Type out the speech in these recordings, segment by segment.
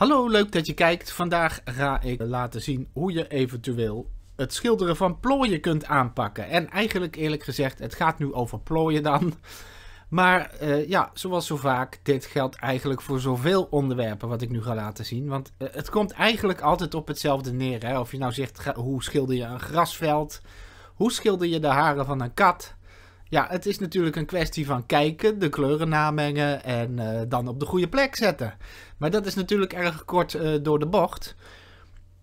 Hallo, leuk dat je kijkt. Vandaag ga ik laten zien hoe je eventueel het schilderen van plooien kunt aanpakken. En eigenlijk eerlijk gezegd, het gaat nu over plooien dan. Maar eh, ja, zoals zo vaak, dit geldt eigenlijk voor zoveel onderwerpen wat ik nu ga laten zien. Want eh, het komt eigenlijk altijd op hetzelfde neer. Hè? Of je nou zegt, hoe schilder je een grasveld? Hoe schilder je de haren van een kat? Ja, het is natuurlijk een kwestie van kijken, de kleuren namengen en eh, dan op de goede plek zetten. Maar dat is natuurlijk erg kort eh, door de bocht.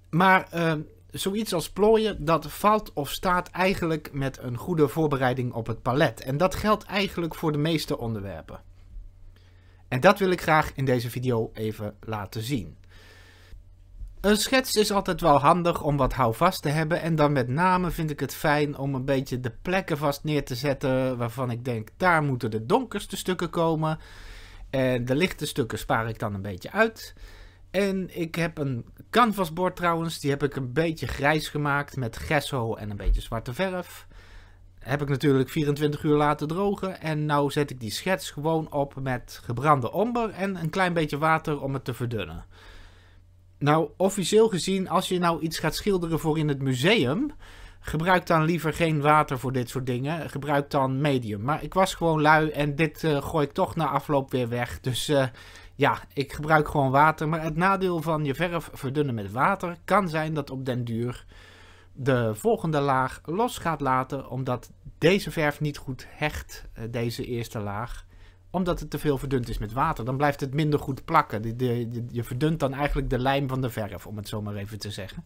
Maar ehm, zoiets als plooien, dat valt of staat eigenlijk met een goede voorbereiding op het palet. En dat geldt eigenlijk voor de meeste onderwerpen. En dat wil ik graag in deze video even laten zien. Een schets is altijd wel handig om wat houvast te hebben. En dan met name vind ik het fijn om een beetje de plekken vast neer te zetten. Waarvan ik denk, daar moeten de donkerste stukken komen. En de lichte stukken spaar ik dan een beetje uit. En ik heb een canvasbord trouwens. Die heb ik een beetje grijs gemaakt met gesso en een beetje zwarte verf. Heb ik natuurlijk 24 uur laten drogen. En nou zet ik die schets gewoon op met gebrande omber en een klein beetje water om het te verdunnen. Nou, officieel gezien, als je nou iets gaat schilderen voor in het museum, gebruik dan liever geen water voor dit soort dingen. Gebruik dan medium. Maar ik was gewoon lui en dit eh, gooi ik toch na afloop weer weg. Dus eh, ja, ik gebruik gewoon water. Maar het nadeel van je verf verdunnen met water kan zijn dat op den duur de volgende laag los gaat laten. Omdat deze verf niet goed hecht, eh, deze eerste laag omdat het te veel verdund is met water. Dan blijft het minder goed plakken. je verdunt dan eigenlijk de lijm van de verf, om het zo maar even te zeggen.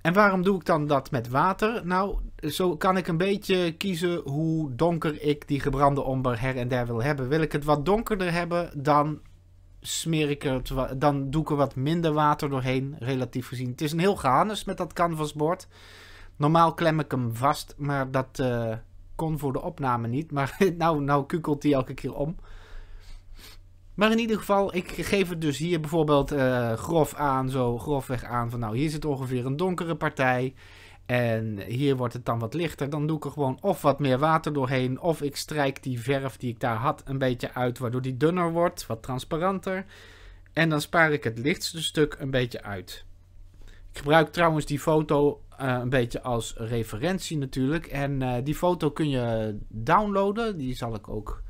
En waarom doe ik dan dat met water? Nou, zo kan ik een beetje kiezen hoe donker ik die gebrande omber her en der wil hebben. Wil ik het wat donkerder hebben, dan smeer ik er, dan doe ik er wat minder water doorheen, relatief gezien. Het is een heel gehannes met dat canvasbord. Normaal klem ik hem vast, maar dat, eh, kon voor de opname niet. Maar nou, nou kukelt hij elke keer om. Maar in ieder geval, ik geef het dus hier bijvoorbeeld eh, grof aan, zo grofweg aan. Van nou, hier zit ongeveer een donkere partij. En hier wordt het dan wat lichter. Dan doe ik er gewoon of wat meer water doorheen. Of ik strijk die verf die ik daar had een beetje uit. Waardoor die dunner wordt, wat transparanter. En dan spaar ik het lichtste stuk een beetje uit. Ik gebruik trouwens die foto eh, een beetje als referentie natuurlijk. En eh, die foto kun je downloaden. Die zal ik ook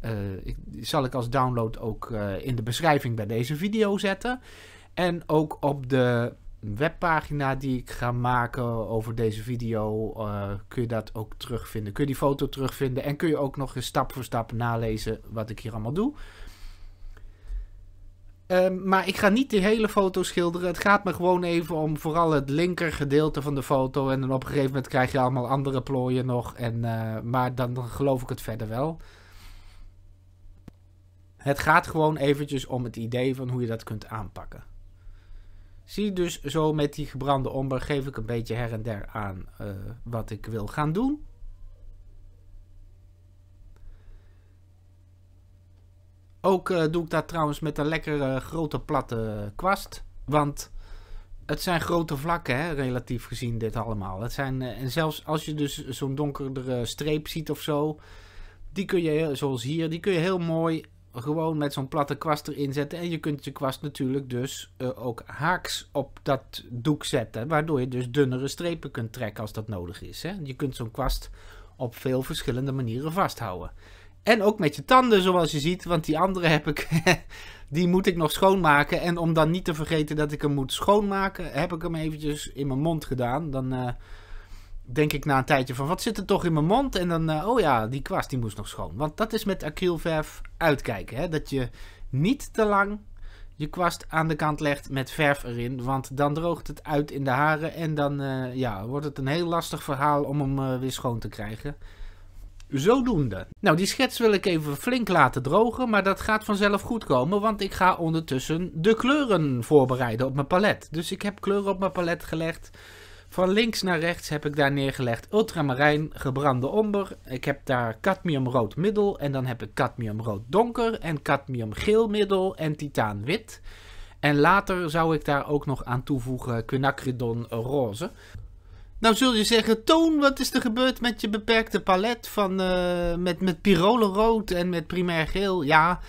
eh, ik, zal ik als download ook in de beschrijving bij deze video zetten. En ook op de webpagina die ik ga maken over deze video kun je dat ook terugvinden. Kun je die foto terugvinden en kun je ook nog eens stap voor stap nalezen wat ik hier allemaal doe. Ehm, maar ik ga niet de hele foto schilderen. Het gaat me gewoon even om vooral het linker gedeelte van de foto. En dan op een gegeven moment krijg je allemaal andere plooien nog. En, eh, maar dan, geloof ik het verder wel. Het gaat gewoon eventjes om het idee van hoe je dat kunt aanpakken. Zie dus zo met die gebrande omber geef ik een beetje her en der aan eh, wat ik wil gaan doen. Ook eh, doe ik dat trouwens met een lekkere eh, grote platte kwast. Want het zijn grote vlakken, hè, relatief gezien, dit allemaal. Het zijn, eh, en zelfs als je dus zo'n donkerdere streep ziet of zo, die kun je, zoals hier, die kun je heel mooi gewoon met zo'n platte kwast erin zetten. En je kunt je kwast natuurlijk dus ook haaks op dat doek zetten. Waardoor je dus dunnere strepen kunt trekken als dat nodig is. Hè. Je kunt zo'n kwast op veel verschillende manieren vasthouden. En ook met je tanden, zoals je ziet. Want die andere heb ik. die moet ik nog schoonmaken. En om dan niet te vergeten dat ik hem moet schoonmaken, heb ik hem eventjes in mijn mond gedaan. Dan eh, denk ik na een tijdje van wat zit er toch in mijn mond? En dan, eh, oh ja, die kwast die moest nog schoon. Want dat is met acrylverf uitkijken. Hè? Dat je niet te lang je kwast aan de kant legt met verf erin. Want dan droogt het uit in de haren. En dan eh, ja, wordt het een heel lastig verhaal om hem weer schoon te krijgen. Zodoende. Nou, die schets wil ik even flink laten drogen, maar dat gaat vanzelf goed komen, want ik ga ondertussen de kleuren voorbereiden op mijn palet. Dus ik heb kleuren op mijn palet gelegd. Van links naar rechts heb ik daar neergelegd ultramarijn, gebrande omber. Ik heb daar cadmiumrood middel en dan heb ik cadmiumrood donker en cadmiumgeel middel en titaanwit. En later zou ik daar ook nog aan toevoegen quinacridon roze. Nou zul je zeggen, Toon, wat is er gebeurd met je beperkte palet van, uh, met, met rood en met primair geel? Ja,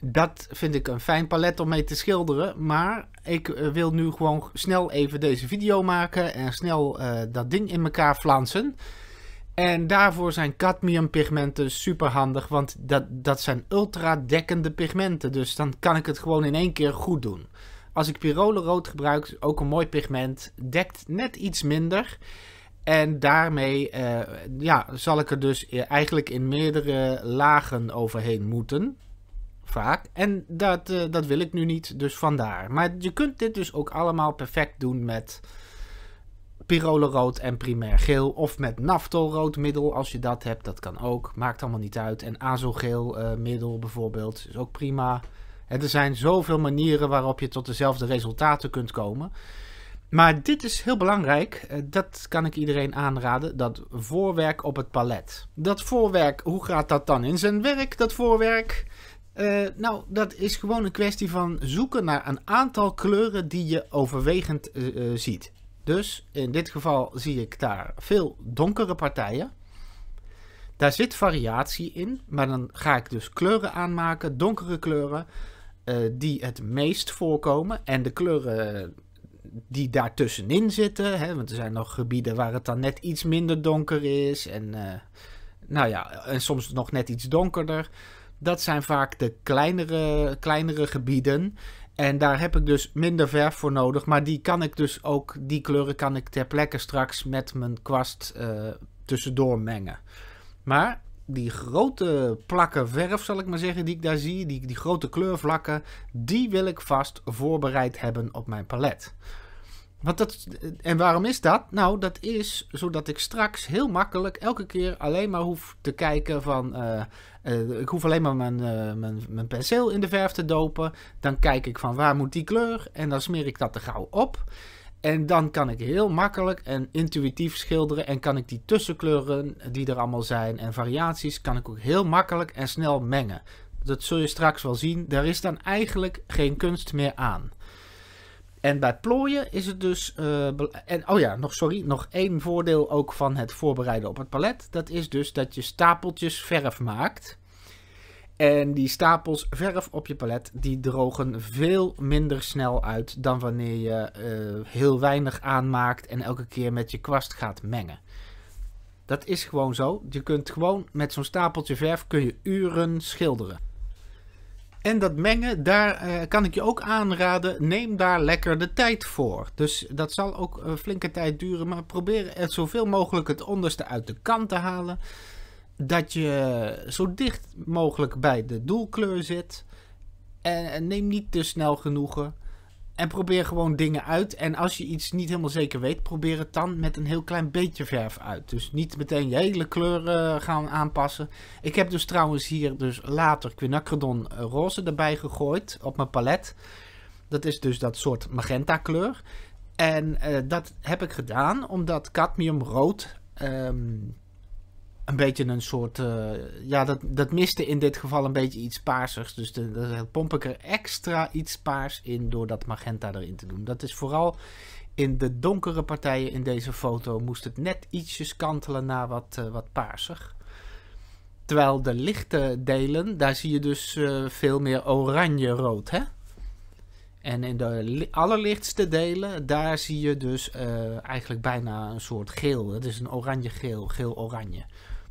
dat vind ik een fijn palet om mee te schilderen. Maar ik eh, wil nu gewoon snel even deze video maken en snel eh, dat ding in elkaar flansen. En daarvoor zijn cadmiumpigmenten super handig, want dat, dat zijn ultra dekkende pigmenten. Dus dan kan ik het gewoon in één keer goed doen. Als ik pirolenrood gebruik, ook een mooi pigment, dekt net iets minder. En daarmee eh, ja, zal ik er dus eigenlijk in meerdere lagen overheen moeten. Vaak. En dat, eh, dat wil ik nu niet, dus vandaar. Maar je kunt dit dus ook allemaal perfect doen met pirolenrood en primair geel. Of met naftolroodmiddel middel, als je dat hebt. Dat kan ook. Maakt allemaal niet uit. En azogeel uh, middel bijvoorbeeld is ook prima er zijn zoveel manieren waarop je tot dezelfde resultaten kunt komen. Maar dit is heel belangrijk, eh, dat kan ik iedereen aanraden, dat voorwerk op het palet. Dat voorwerk, hoe gaat dat dan in zijn werk, dat voorwerk? Eh, nou, dat is gewoon een kwestie van zoeken naar een aantal kleuren die je overwegend eh, ziet. Dus in dit geval zie ik daar veel donkere partijen. Daar zit variatie in, maar dan ga ik dus kleuren aanmaken, donkere kleuren, eh, die het meest voorkomen. En de kleuren die daartussenin zitten. Hè, want er zijn nog gebieden waar het dan net iets minder donker is. En, eh, nou ja, en soms nog net iets donkerder. Dat zijn vaak de kleinere, kleinere gebieden. En daar heb ik dus minder verf voor nodig. Maar die kan ik dus ook, die kleuren kan ik ter plekke straks met mijn kwast uh, tussendoor mengen. Maar die grote plakken verf, zal ik maar zeggen, die ik daar zie, die, die grote kleurvlakken, die wil ik vast voorbereid hebben op mijn palet. Want dat, en waarom is dat? Nou, dat is zodat ik straks heel makkelijk elke keer alleen maar hoef te kijken van... Eh, eh, ik hoef alleen maar mijn, eh, mijn, mijn penseel in de verf te dopen. Dan kijk ik van waar moet die kleur en dan smeer ik dat er gauw op. En dan kan ik heel makkelijk en intuïtief schilderen en kan ik die tussenkleuren die er allemaal zijn en variaties, kan ik ook heel makkelijk en snel mengen. Dat zul je straks wel zien. Daar is dan eigenlijk geen kunst meer aan. En bij plooien is het dus. Eh, en, oh ja, nog, sorry, nog één voordeel ook van het voorbereiden op het palet. Dat is dus dat je stapeltjes verf maakt. En die stapels verf op je palet, die drogen veel minder snel uit dan wanneer je eh, heel weinig aanmaakt en elke keer met je kwast gaat mengen. Dat is gewoon zo. Je kunt gewoon met zo'n stapeltje verf kun je uren schilderen. En dat mengen, daar eh, kan ik je ook aanraden, neem daar lekker de tijd voor. Dus dat zal ook een eh, flinke tijd duren, maar probeer er zoveel mogelijk het onderste uit de kant te halen dat je zo dicht mogelijk bij de doelkleur zit. En, neem niet te snel genoegen. En probeer gewoon dingen uit. En als je iets niet helemaal zeker weet, probeer het dan met een heel klein beetje verf uit. Dus niet meteen je hele kleuren eh, gaan aanpassen. Ik heb dus trouwens hier dus later quinacridon eh, roze erbij gegooid op mijn palet. Dat is dus dat soort magenta kleur. En eh, dat heb ik gedaan omdat cadmium rood ehm, een beetje een soort. Eh, ja, dat, dat miste in dit geval een beetje iets paarsigs. Dus de, pomp ik er extra iets paars in door dat magenta erin te doen. Dat is vooral in de donkere partijen in deze foto moest het net ietsjes kantelen naar wat, eh, wat paarsig. Terwijl de lichte delen, daar zie je dus eh, veel meer oranje-rood. Hè? En in de allerlichtste delen, daar zie je dus eigenlijk bijna een soort geel. Het is een oranje-geel, geel-oranje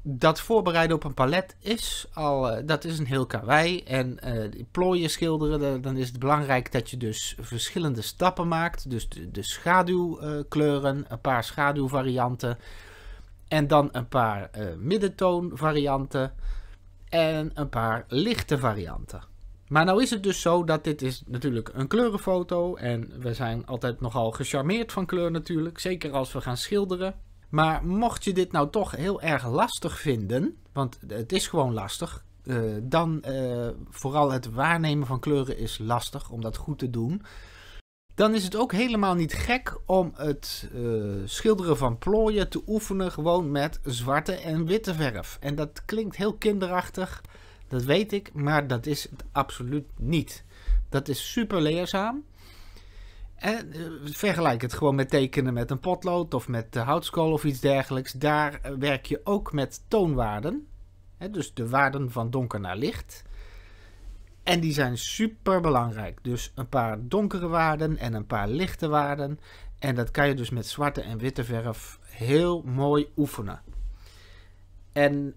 dat voorbereiden op een palet is al, eh, dat is een heel karwei. En uh, plooien schilderen, dan is het belangrijk dat je dus verschillende stappen maakt. Dus de, de schaduwkleuren, een paar schaduwvarianten. En dan een paar eh, middentoonvarianten. En een paar lichte varianten. Maar nou is het dus zo dat dit is natuurlijk een kleurenfoto. En we zijn altijd nogal gecharmeerd van kleur natuurlijk. Zeker als we gaan schilderen. Maar mocht je dit nou toch heel erg lastig vinden, want het is gewoon lastig, uh, dan uh, vooral het waarnemen van kleuren is lastig om dat goed te doen. Dan is het ook helemaal niet gek om het eh, schilderen van plooien te oefenen gewoon met zwarte en witte verf. En dat klinkt heel kinderachtig, dat weet ik, maar dat is het absoluut niet. Dat is super leerzaam. En eh, vergelijk het gewoon met tekenen met een potlood of met houtskool of iets dergelijks. Daar eh, werk je ook met toonwaarden. dus de waarden van donker naar licht. En die zijn super belangrijk. Dus een paar donkere waarden en een paar lichte waarden. En dat kan je dus met zwarte en witte verf heel mooi oefenen. En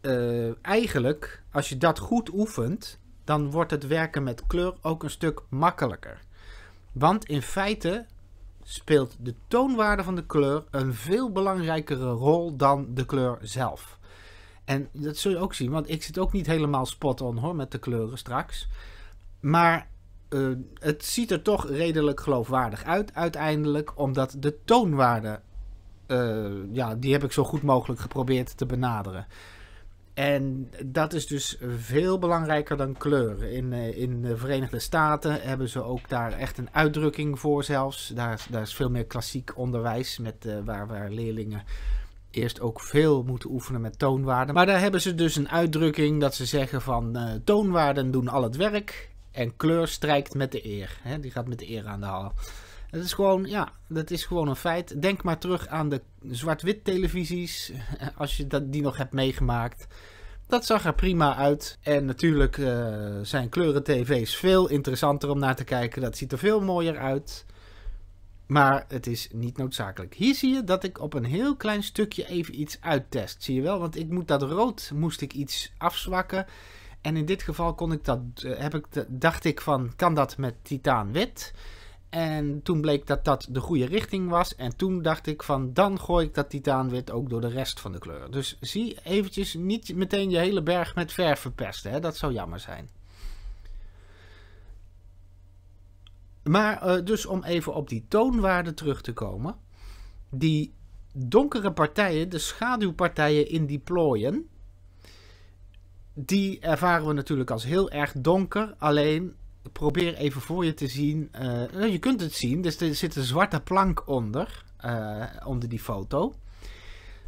eh, eigenlijk, als je dat goed oefent, dan wordt het werken met kleur ook een stuk makkelijker. Want in feite speelt de toonwaarde van de kleur een veel belangrijkere rol dan de kleur zelf. En dat zul je ook zien, want ik zit ook niet helemaal spot on hoor met de kleuren straks. Maar eh, het ziet er toch redelijk geloofwaardig uit uiteindelijk, omdat de toonwaarde, eh, ja, die heb ik zo goed mogelijk geprobeerd te benaderen. En dat is dus veel belangrijker dan kleur. In, eh, in de Verenigde Staten hebben ze ook daar echt een uitdrukking voor zelfs. Daar, daar is veel meer klassiek onderwijs met, eh, waar, waar leerlingen eerst ook veel moeten oefenen met toonwaarden. Maar daar hebben ze dus een uitdrukking dat ze zeggen van eh, toonwaarden doen al het werk en kleur strijkt met de eer. die gaat met de eer aan de hal. Het is gewoon, ja, dat is gewoon een feit. Denk maar terug aan de zwart-wit televisies, eh, als je dat, die nog hebt meegemaakt. Dat zag er prima uit. En natuurlijk eh, zijn kleuren tv's veel interessanter om naar te kijken. Dat ziet er veel mooier uit. Maar het is niet noodzakelijk. Hier zie je dat ik op een heel klein stukje even iets uittest. Zie je wel? Want ik moet dat rood moest ik iets afzwakken. En in dit geval kon ik dat, eh, heb ik, dacht ik van, kan dat met titaanwit? En toen bleek dat dat de goede richting was. En toen dacht ik van dan gooi ik dat titaanwit ook door de rest van de kleur. Dus zie eventjes niet meteen je hele berg met verf verpesten. Hè? Dat zou jammer zijn. Maar eh, dus om even op die toonwaarde terug te komen. Die donkere partijen, de schaduwpartijen in die plooien. Die ervaren we natuurlijk als heel erg donker. Alleen probeer even voor je te zien. Eh, oh, je kunt het zien, dus er zit een zwarte plank onder, eh, onder die foto.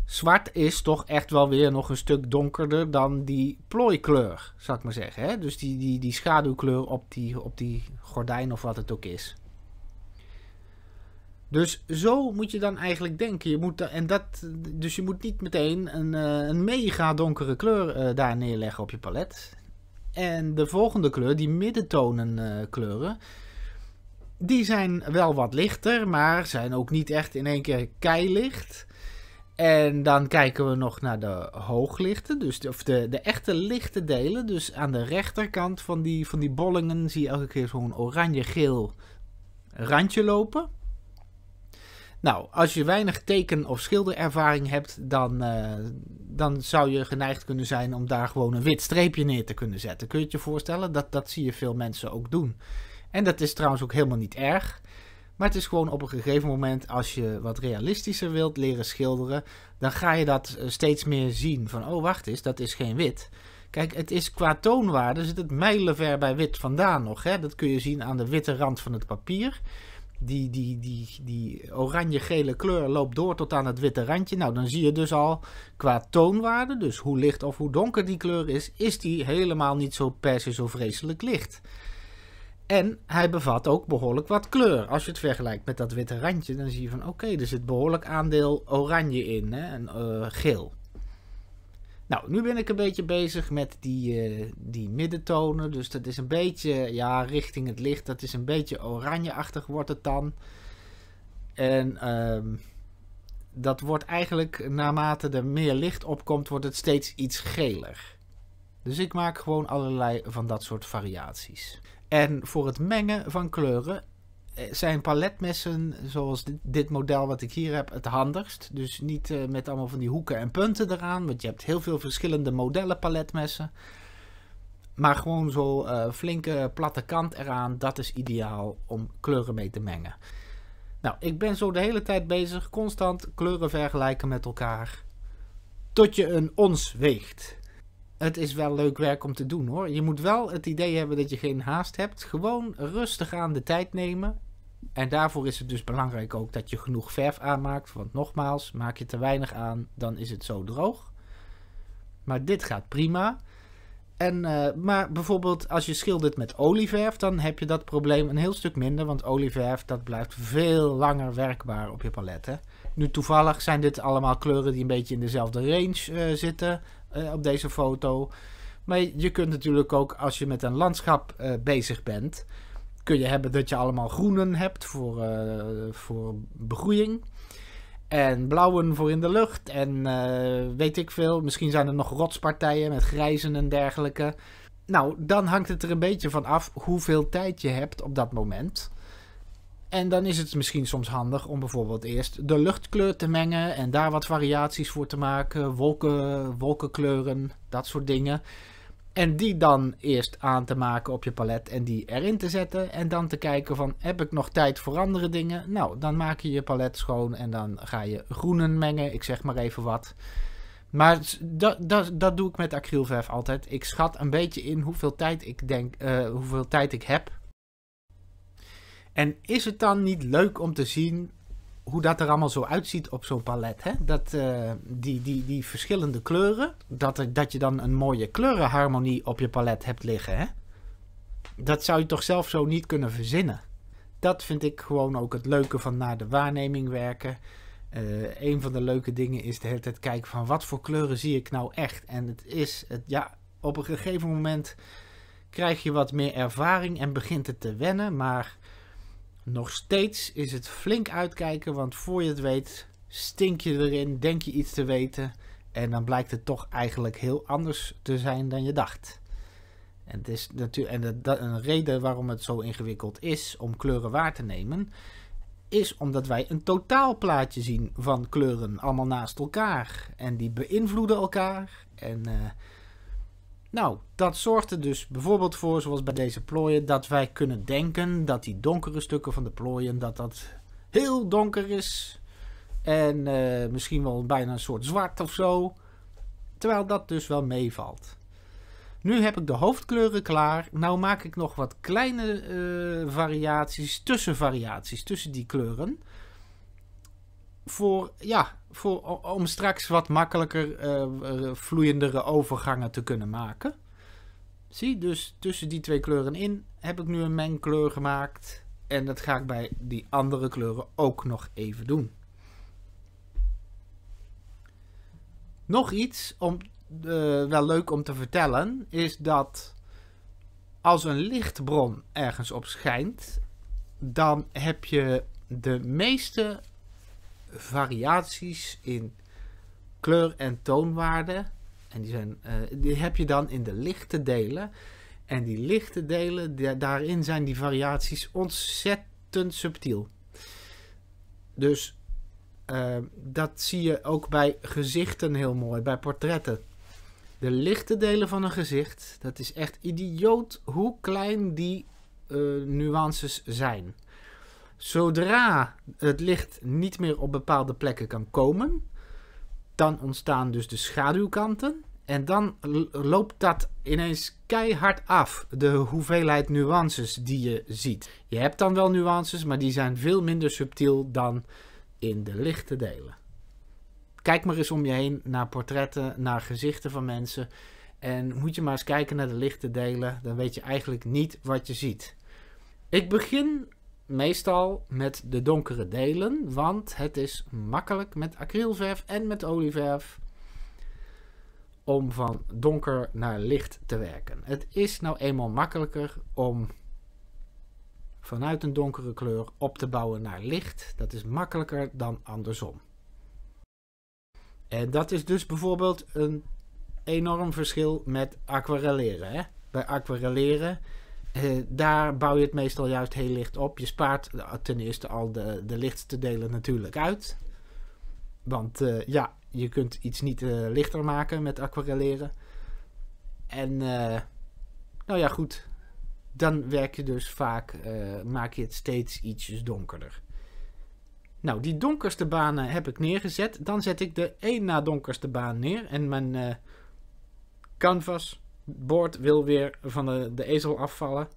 Zwart is toch echt wel weer nog een stuk donkerder dan die plooikleur, zou ik maar zeggen. Hè? Dus die, die, die schaduwkleur op die, op die gordijn of wat het ook is. Dus zo moet je dan eigenlijk denken. Je moet, en dat, dus je moet niet meteen een, eh, een mega donkere kleur uh, daar neerleggen op je palet. En de volgende kleur, die middentonen eh, kleuren, die zijn wel wat lichter, maar zijn ook niet echt in één keer keilicht. En dan kijken we nog naar de hooglichten, dus de, of de, de echte lichte delen. Dus aan de rechterkant van die, van die bollingen zie je elke keer zo'n oranje-geel randje lopen. Nou, als je weinig teken- of schilderervaring hebt, dan, eh, dan zou je geneigd kunnen zijn om daar gewoon een wit streepje neer te kunnen zetten. Kun je het je voorstellen? Dat, dat zie je veel mensen ook doen. En dat is trouwens ook helemaal niet erg. Maar het is gewoon op een gegeven moment, als je wat realistischer wilt leren schilderen, dan ga je dat eh, steeds meer zien. Van, oh wacht eens, dat is geen wit. Kijk, het is qua toonwaarde zit het mijlenver bij wit vandaan nog. Hè? Dat kun je zien aan de witte rand van het papier die, die, die, die oranje-gele kleur loopt door tot aan het witte randje. Nou, dan zie je dus al qua toonwaarde, dus hoe licht of hoe donker die kleur is, is die helemaal niet zo per se zo vreselijk licht. En hij bevat ook behoorlijk wat kleur. Als je het vergelijkt met dat witte randje, dan zie je van oké, er zit behoorlijk aandeel oranje in hè, en eh, geel. Nou, nu ben ik een beetje bezig met die, uh, die middentonen. Dus dat is een beetje, ja, richting het licht. Dat is een beetje oranjeachtig wordt het dan. En ehm, dat wordt eigenlijk, naarmate er meer licht opkomt, wordt het steeds iets geler. Dus ik maak gewoon allerlei van dat soort variaties. En voor het mengen van kleuren eh, zijn paletmessen, zoals dit, model wat ik hier heb, het handigst. Dus niet eh, met allemaal van die hoeken en punten eraan, want je hebt heel veel verschillende modellen paletmessen. Maar gewoon zo eh, flinke platte kant eraan, dat is ideaal om kleuren mee te mengen. Nou, ik ben zo de hele tijd bezig, constant kleuren vergelijken met elkaar. Tot je een ons weegt het is wel leuk werk om te doen hoor. Je moet wel het idee hebben dat je geen haast hebt. Gewoon rustig aan de tijd nemen. En daarvoor is het dus belangrijk ook dat je genoeg verf aanmaakt. Want nogmaals, maak je te weinig aan, dan is het zo droog. Maar dit gaat prima. En, eh, maar bijvoorbeeld als je schildert met olieverf, dan heb je dat probleem een heel stuk minder. Want olieverf dat blijft veel langer werkbaar op je paletten. Nu toevallig zijn dit allemaal kleuren die een beetje in dezelfde range eh, zitten. Eh, op deze foto. Maar je kunt natuurlijk ook, als je met een landschap eh, bezig bent, kun je hebben dat je allemaal groenen hebt voor, uh, voor begroeiing. En blauwen voor in de lucht. En weet ik veel. Misschien zijn er nog rotspartijen met grijzen en dergelijke. Nou, dan hangt het er een beetje van af hoeveel tijd je hebt op dat moment. En dan is het misschien soms handig om bijvoorbeeld eerst de luchtkleur te mengen en daar wat variaties voor te maken, wolken, wolkenkleuren, dat soort dingen. En die dan eerst aan te maken op je palet en die erin te zetten. En dan te kijken van heb ik nog tijd voor andere dingen? Nou, dan maak je je palet schoon en dan ga je groenen mengen. Ik zeg maar even wat. Maar dat, dat, dat doe ik met acrylverf altijd. Ik schat een beetje in hoeveel tijd ik, denk, eh, hoeveel tijd ik heb en is het dan niet leuk om te zien hoe dat er allemaal zo uitziet op zo'n palet? Hè? Dat eh, die, die, die verschillende kleuren, dat, er, dat je dan een mooie kleurenharmonie op je palet hebt liggen. Hè? Dat zou je toch zelf zo niet kunnen verzinnen? Dat vind ik gewoon ook het leuke van naar de waarneming werken. Uh, een van de leuke dingen is de hele tijd kijken van wat voor kleuren zie ik nou echt. En het is, het, ja, op een gegeven moment krijg je wat meer ervaring en begint het te wennen. Maar nog steeds is het flink uitkijken, want voor je het weet stink je erin, denk je iets te weten en dan blijkt het toch eigenlijk heel anders te zijn dan je dacht. En, het is natuurlijk, en een reden waarom het zo ingewikkeld is om kleuren waar te nemen, is omdat wij een totaalplaatje zien van kleuren allemaal naast elkaar. En die beïnvloeden elkaar. En eh, nou, dat zorgt er dus bijvoorbeeld voor, zoals bij deze plooien, dat wij kunnen denken dat die donkere stukken van de plooien, dat dat heel donker is. En eh, misschien wel bijna een soort zwart of zo. Terwijl dat dus wel meevalt. Nu heb ik de hoofdkleuren klaar. Nou maak ik nog wat kleine uh, variaties, tussenvariaties tussen die kleuren. Voor, ja, voor, om straks wat makkelijker, uh, vloeiendere overgangen te kunnen maken. Zie, dus tussen die twee kleuren in heb ik nu een mengkleur gemaakt. En dat ga ik bij die andere kleuren ook nog even doen. Nog iets om, eh, wel leuk om te vertellen is dat als een lichtbron ergens op schijnt, dan heb je de meeste variaties in kleur en toonwaarde. En die, zijn, eh, die heb je dan in de lichte delen. En die lichte delen, daarin zijn die variaties ontzettend subtiel. Dus eh, dat zie je ook bij gezichten heel mooi, bij portretten. De lichte delen van een gezicht, dat is echt idioot hoe klein die eh, nuances zijn. Zodra het licht niet meer op bepaalde plekken kan komen, dan ontstaan dus de schaduwkanten. En dan loopt dat ineens keihard af, de hoeveelheid nuances die je ziet. Je hebt dan wel nuances, maar die zijn veel minder subtiel dan in de lichte delen. Kijk maar eens om je heen naar portretten, naar gezichten van mensen. En moet je maar eens kijken naar de lichte delen, dan weet je eigenlijk niet wat je ziet. Ik begin meestal met de donkere delen, want het is makkelijk met acrylverf en met olieverf om van donker naar licht te werken. Het is nou eenmaal makkelijker om vanuit een donkere kleur op te bouwen naar licht. Dat is makkelijker dan andersom. En dat is dus bijvoorbeeld een enorm verschil met aquarelleren. Hè? Bij aquarelleren eh, daar bouw je het meestal juist heel licht op. Je spaart eh, ten eerste al de, de lichtste delen natuurlijk uit. Want eh, ja, je kunt iets niet lichter maken met aquarelleren. En nou ja, goed. Dan werk je dus vaak, maak je het steeds iets donkerder. Nou, die donkerste banen heb ik neergezet. Dan zet ik de één na donkerste baan neer. En mijn canvas Boord wil weer van de, de ezel afvallen.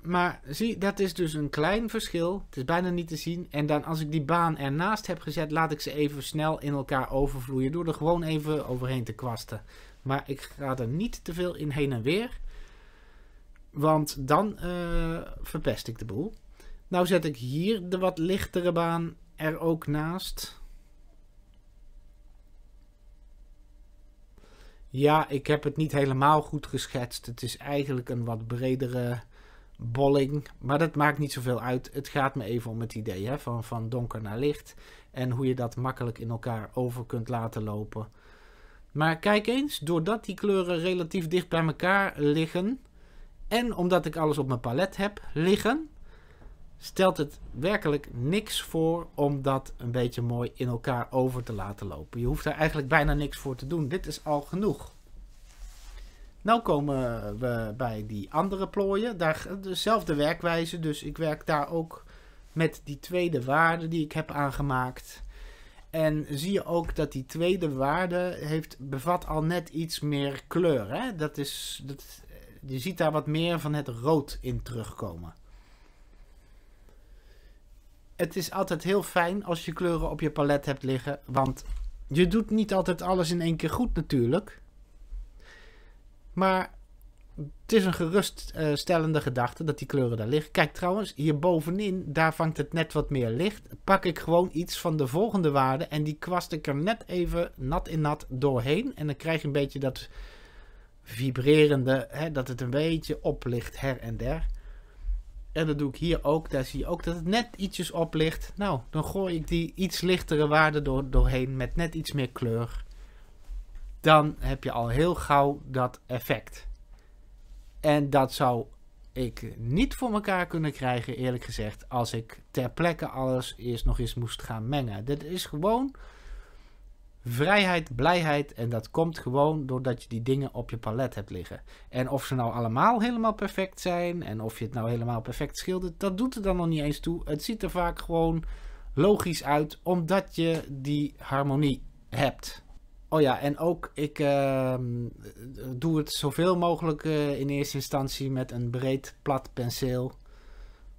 Maar zie, dat is dus een klein verschil. Het is bijna niet te zien. En dan als ik die baan ernaast heb gezet, laat ik ze even snel in elkaar overvloeien. Door er gewoon even overheen te kwasten. Maar ik ga er niet te veel in heen en weer. Want dan eh, verpest ik de boel. Nou zet ik hier de wat lichtere baan er ook naast. Ja, ik heb het niet helemaal goed geschetst. Het is eigenlijk een wat bredere bolling. Maar dat maakt niet zoveel uit. Het gaat me even om het idee hè, van, van donker naar licht. En hoe je dat makkelijk in elkaar over kunt laten lopen. Maar kijk eens, doordat die kleuren relatief dicht bij elkaar liggen. En omdat ik alles op mijn palet heb liggen, stelt het werkelijk niks voor om dat een beetje mooi in elkaar over te laten lopen. Je hoeft daar eigenlijk bijna niks voor te doen. Dit is al genoeg. Nou komen we bij die andere plooien. Daar, dezelfde werkwijze, dus ik werk daar ook met die tweede waarde die ik heb aangemaakt. En zie je ook dat die tweede waarde heeft, bevat al net iets meer kleur. Hè? Dat is, dat, je ziet daar wat meer van het rood in terugkomen het is altijd heel fijn als je kleuren op je palet hebt liggen. Want je doet niet altijd alles in één keer goed natuurlijk. Maar het is een geruststellende gedachte dat die kleuren daar liggen. Kijk trouwens, hier bovenin, daar vangt het net wat meer licht. Pak ik gewoon iets van de volgende waarde en die kwast ik er net even nat in nat doorheen. En dan krijg je een beetje dat vibrerende, hè, dat het een beetje oplicht her en der. En dat doe ik hier ook. Daar zie je ook dat het net ietsjes op ligt. Nou, dan gooi ik die iets lichtere waarde door, doorheen met net iets meer kleur. Dan heb je al heel gauw dat effect. En dat zou ik niet voor elkaar kunnen krijgen, eerlijk gezegd, als ik ter plekke alles eerst nog eens moest gaan mengen. Dit is gewoon vrijheid, blijheid. En dat komt gewoon doordat je die dingen op je palet hebt liggen. En of ze nou allemaal helemaal perfect zijn en of je het nou helemaal perfect schildert, dat doet er dan nog niet eens toe. Het ziet er vaak gewoon logisch uit, omdat je die harmonie hebt. Oh ja, en ook ik ehm, doe het zoveel mogelijk eh, in eerste instantie met een breed plat penseel.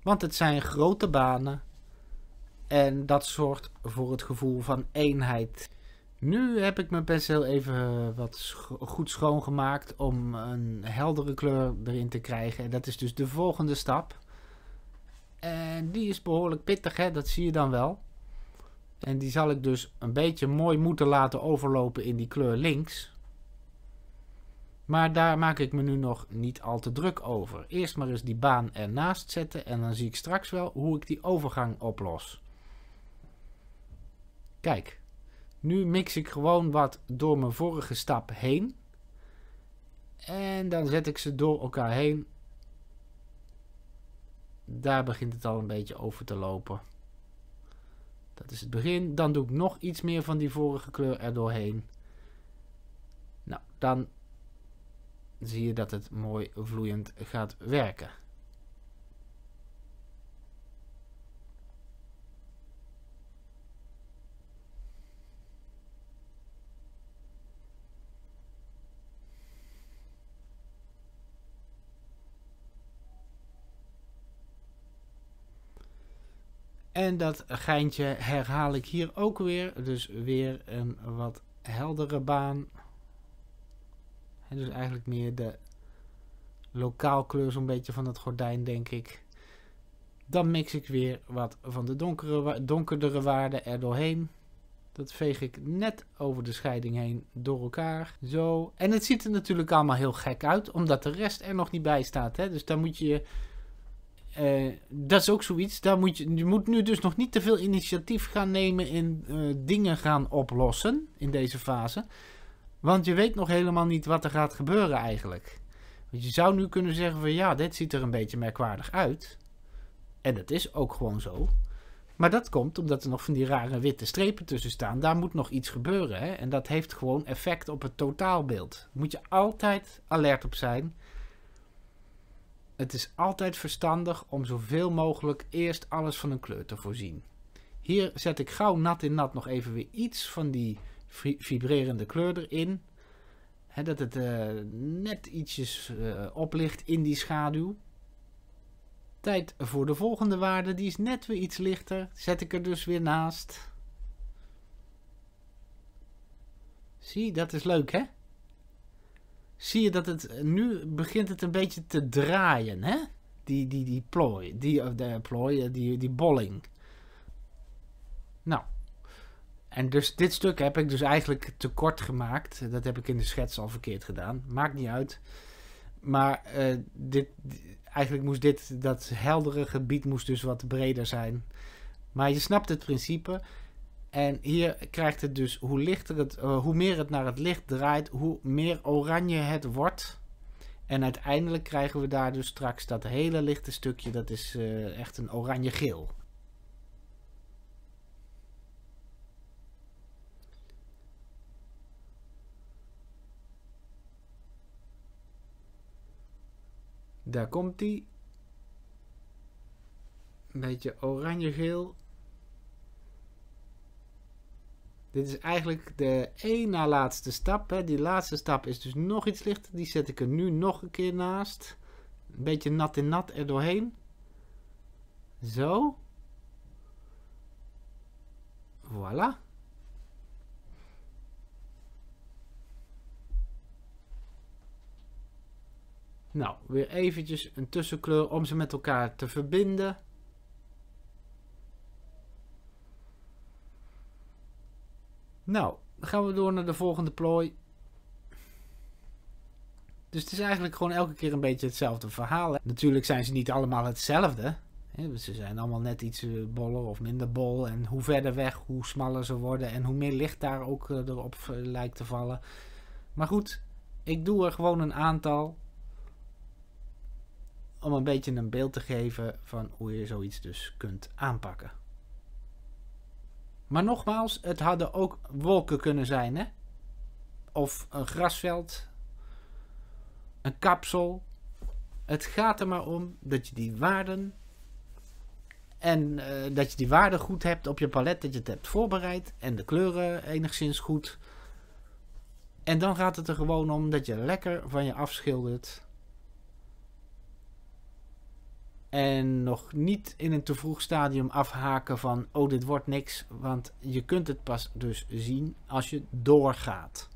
Want het zijn grote banen. En dat zorgt voor het gevoel van eenheid. Nu heb ik mijn penseel even eh, wat scho goed schoongemaakt om een heldere kleur erin te krijgen. En dat is dus de volgende stap. En die is behoorlijk pittig, hè? dat zie je dan wel. En die zal ik dus een beetje mooi moeten laten overlopen in die kleur links. Maar daar maak ik me nu nog niet al te druk over. Eerst maar eens die baan ernaast zetten en dan zie ik straks wel hoe ik die overgang oplos. Kijk, nu mix ik gewoon wat door mijn vorige stap heen. En dan zet ik ze door elkaar heen. Daar begint het al een beetje over te lopen. Dat is het begin. Dan doe ik nog iets meer van die vorige kleur er doorheen. Nou, dan zie je dat het mooi vloeiend gaat werken. En dat geintje herhaal ik hier ook weer. Dus weer een wat heldere baan. dus eigenlijk meer de lokaal kleur zo'n beetje van het gordijn, denk ik. Dan mix ik weer wat van de donkere, donkerdere waarden er doorheen. Dat veeg ik net over de scheiding heen door elkaar. Zo. En het ziet er natuurlijk allemaal heel gek uit, omdat de rest er nog niet bij staat. Hè? Dus dan moet je uh, dat is ook zoiets. Daar moet je, je moet nu dus nog niet te veel initiatief gaan nemen in eh, dingen gaan oplossen in deze fase. Want je weet nog helemaal niet wat er gaat gebeuren eigenlijk. Want je zou nu kunnen zeggen van ja, dit ziet er een beetje merkwaardig uit. En dat is ook gewoon zo. Maar dat komt omdat er nog van die rare witte strepen tussen staan. Daar moet nog iets gebeuren. Hè? En dat heeft gewoon effect op het totaalbeeld. moet je altijd alert op zijn. Het is altijd verstandig om zoveel mogelijk eerst alles van een kleur te voorzien. Hier zet ik gauw nat in nat nog even weer iets van die vibrerende kleur erin. dat het eh, net ietsjes uh, oplicht in die schaduw. Tijd voor de volgende waarde, die is net weer iets lichter. Zet ik er dus weer naast. Zie, dat is leuk hè? zie je dat het eh, nu begint het een beetje te draaien, hè? Die, die, die plooi, die, de plooi, eh, die, die bolling. Nou, en dus dit stuk heb ik dus eigenlijk te kort gemaakt. Dat heb ik in de schets al verkeerd gedaan. Maakt niet uit. Maar eh, dit, eigenlijk moest dit, dat heldere gebied moest dus wat breder zijn. Maar je snapt het principe. En hier krijgt het dus, hoe, lichter het, eh, hoe meer het naar het licht draait, hoe meer oranje het wordt. En uiteindelijk krijgen we daar dus straks dat hele lichte stukje, dat is eh, echt een oranje-geel. Daar komt die. Een beetje oranje-geel. Dit is eigenlijk de één na laatste stap. Hè. Die laatste stap is dus nog iets lichter. Die zet ik er nu nog een keer naast. Een beetje nat in nat er doorheen. Zo. Voilà. Nou, weer eventjes een tussenkleur om ze met elkaar te verbinden. Nou, dan gaan we door naar de volgende plooi. Dus het is eigenlijk gewoon elke keer een beetje hetzelfde verhaal. Natuurlijk zijn ze niet allemaal hetzelfde. Hè? Ze zijn allemaal net iets eh, boller of minder bol. En hoe verder weg, hoe smaller ze worden. En hoe meer licht daar ook eh, erop eh, lijkt te vallen. Maar goed, ik doe er gewoon een aantal. Om een beetje een beeld te geven van hoe je zoiets dus kunt aanpakken. Maar nogmaals, het hadden ook wolken kunnen zijn, hè? Of een grasveld, een kapsel. Het gaat er maar om dat je die waarden en eh, dat je die waarden goed hebt op je palet, dat je het hebt voorbereid en de kleuren enigszins goed. En dan gaat het er gewoon om dat je lekker van je afschildert en nog niet in een te vroeg stadium afhaken van, oh dit wordt niks, want je kunt het pas dus zien als je doorgaat.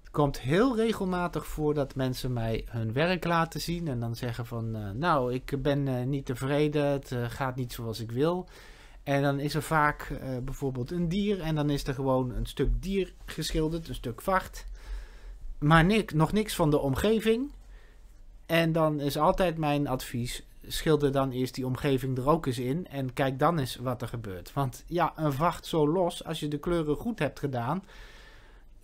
Het komt heel regelmatig voor dat mensen mij hun werk laten zien en dan zeggen van, eh, nou ik ben eh, niet tevreden, het eh, gaat niet zoals ik wil. En dan is er vaak bijvoorbeeld een dier en dan is er gewoon een stuk dier geschilderd, een stuk vacht. Maar niks, nog niks van de omgeving. En dan is altijd mijn advies: schilder dan eerst die omgeving er ook eens in en kijk dan eens wat er gebeurt. Want ja, een vacht zo los, als je de kleuren goed hebt gedaan,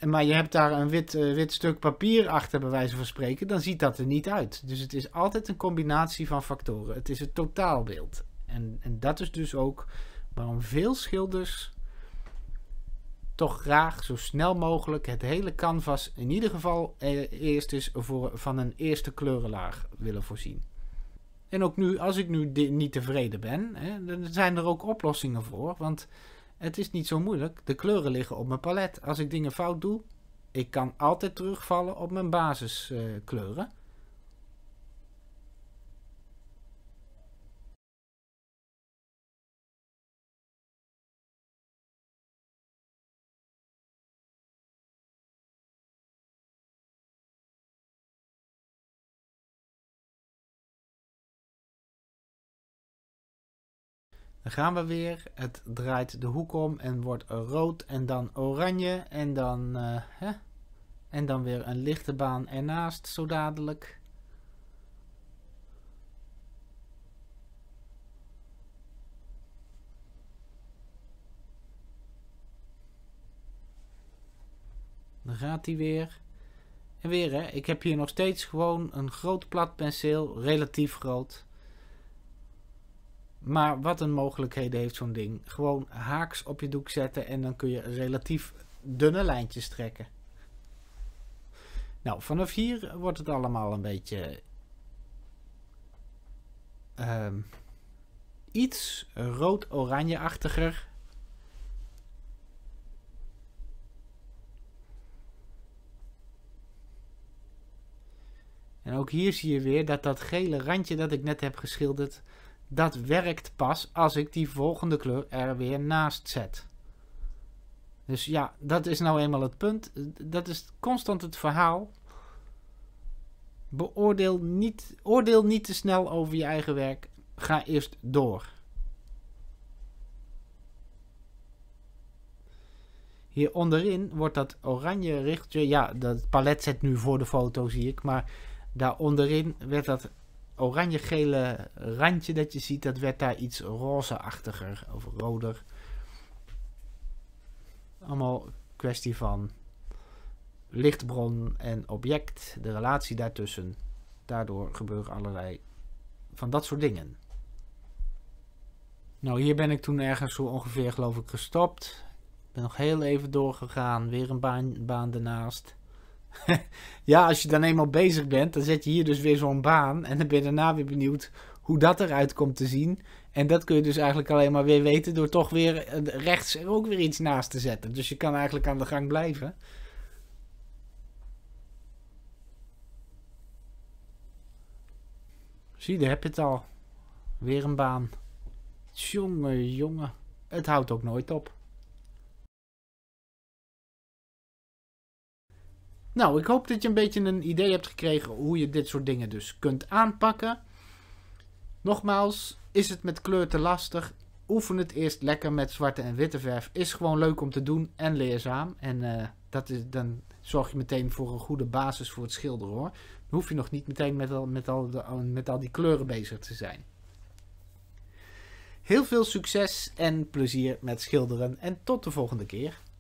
maar je hebt daar een wit, eh, wit stuk papier achter, bij wijze van spreken, dan ziet dat er niet uit. Dus het is altijd een combinatie van factoren. Het is het totaalbeeld. En, en dat is dus ook waarom veel schilders toch graag zo snel mogelijk het hele canvas in ieder geval eh, eerst eens voor, van een eerste kleurenlaag willen voorzien. En ook nu, als ik nu niet tevreden ben, hè, dan zijn er ook oplossingen voor. Want het is niet zo moeilijk. De kleuren liggen op mijn palet. Als ik dingen fout doe, ik kan altijd terugvallen op mijn basiskleuren. Dan gaan we weer. Het draait de hoek om en wordt rood en dan oranje en dan, eh, hè? en dan weer een lichte baan ernaast zo dadelijk. Dan gaat hij weer. En weer hè, ik heb hier nog steeds gewoon een groot plat penseel, relatief groot. Maar wat een mogelijkheden heeft zo'n ding. Gewoon haaks op je doek zetten en dan kun je relatief dunne lijntjes trekken. Nou, vanaf hier wordt het allemaal een beetje ehm, iets rood-oranje-achtiger. En ook hier zie je weer dat dat gele randje dat ik net heb geschilderd dat werkt pas als ik die volgende kleur er weer naast zet. Dus ja, dat is nou eenmaal het punt. Dat is constant het verhaal. Beoordeel niet, oordeel niet te snel over je eigen werk. Ga eerst door. Hier onderin wordt dat oranje richtje. Ja, dat palet zit nu voor de foto, zie ik. Maar daar onderin werd dat oranje-gele randje dat je ziet, dat werd daar iets roze-achtiger of roder. Allemaal kwestie van lichtbron en object, de relatie daartussen. Daardoor gebeuren allerlei van dat soort dingen. Nou, hier ben ik toen ergens zo ongeveer geloof ik gestopt. Ik Ben nog heel even doorgegaan, weer een baan, baan ernaast. ja, als je dan eenmaal bezig bent, dan zet je hier dus weer zo'n baan. En dan ben je daarna weer benieuwd hoe dat eruit komt te zien. En dat kun je dus eigenlijk alleen maar weer weten door toch weer eh, rechts er ook weer iets naast te zetten. Dus je kan eigenlijk aan de gang blijven. Zie, daar heb je het al. Weer een baan. Jongen, jongen. Het houdt ook nooit op. Nou, ik hoop dat je een beetje een idee hebt gekregen hoe je dit soort dingen dus kunt aanpakken. Nogmaals, is het met kleur te lastig? Oefen het eerst lekker met zwarte en witte verf. Is gewoon leuk om te doen en leerzaam. En eh, dat is, dan zorg je meteen voor een goede basis voor het schilderen hoor. Dan hoef je nog niet meteen met al, met al, de, met al die kleuren bezig te zijn. Heel veel succes en plezier met schilderen en tot de volgende keer.